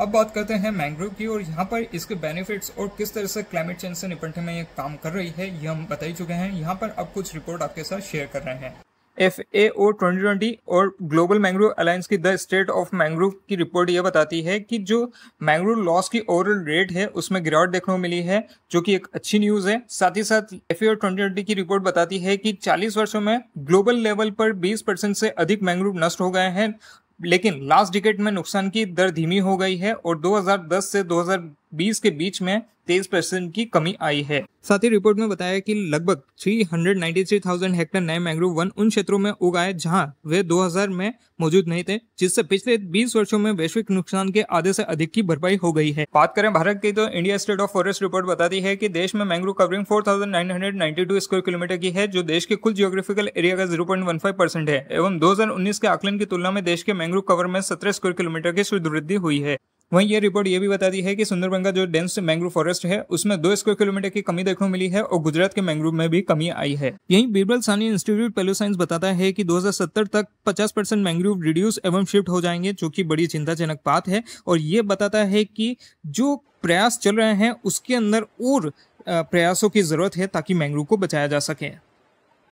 अब बात करते हैं मैंग्रोव की और यहाँ पर इसके बेनिफिट्स और किस तरह से क्लाइमेट चेंज से निपटने में ये काम कर रही है ये हम बता ही चुके हैं यहाँ पर अब कुछ रिपोर्ट आपके साथ शेयर कर रहे हैं F A O twenty twenty और ग्लोबल मैंग्रोव अलायंस की द स्टेट ऑफ मैंग्रोव की रिपोर्ट यह बताती है कि जो मैंग्रोव लॉस की ओवरऑल रेट है उसमें गिरावट देखने को मिली है जो कि एक अच्छी न्यूज़ है साथ ही साथ F A O twenty twenty की रिपोर्ट बताती है कि 40 वर्षों में ग्लोबल लेवल पर 20 परसेंट से अधिक मैंग्रोव नष्ट हो गए हैं लेकिन लास्ट डिकेट में नुकसान की दर धीमी हो गई है और 2010 से बीस के बीच में तेईस परसेंट की कमी आई है साथ ही रिपोर्ट में बताया कि लगभग 393,000 हेक्टेयर नए मैंग्रोव वन उन क्षेत्रों में उगाए जहां वे 2000 में मौजूद नहीं थे जिससे पिछले 20 वर्षों में वैश्विक नुकसान के आधे से अधिक की भरपाई हो गई है बात करें भारत की तो India state of forest report बताती है की देश में mangrove covering four square kilometre की है जो देश के कुल जियोग्राफिकल एरिया का जीरो परसेंट है एवं दो के आकलन की तुलना में देश के मैंग्रोव कवर में सत्रह स्क्वायर किलोमीटर की वृद्धि हुई है वहीं ये रिपोर्ट ये भी बताती है कि सुंदरबन का जो डेंस मैंग्रोव फॉरेस्ट है उसमें दो स्क्वायर किलोमीटर की कमी देखने मिली है और गुजरात के मैंग्रोव में भी कमी आई है यही बीरबल सानी इंस्टीट्यूट पेलो साइंस बताता है कि 2070 तक 50 परसेंट मैंग्रोव रिड्यूस एवं शिफ्ट हो जाएंगे जो कि बड़ी चिंताजनक बात है और ये बताता है कि जो प्रयास चल रहे हैं उसके अंदर और प्रयासों की जरूरत है ताकि मैंग्रोव को बचाया जा सके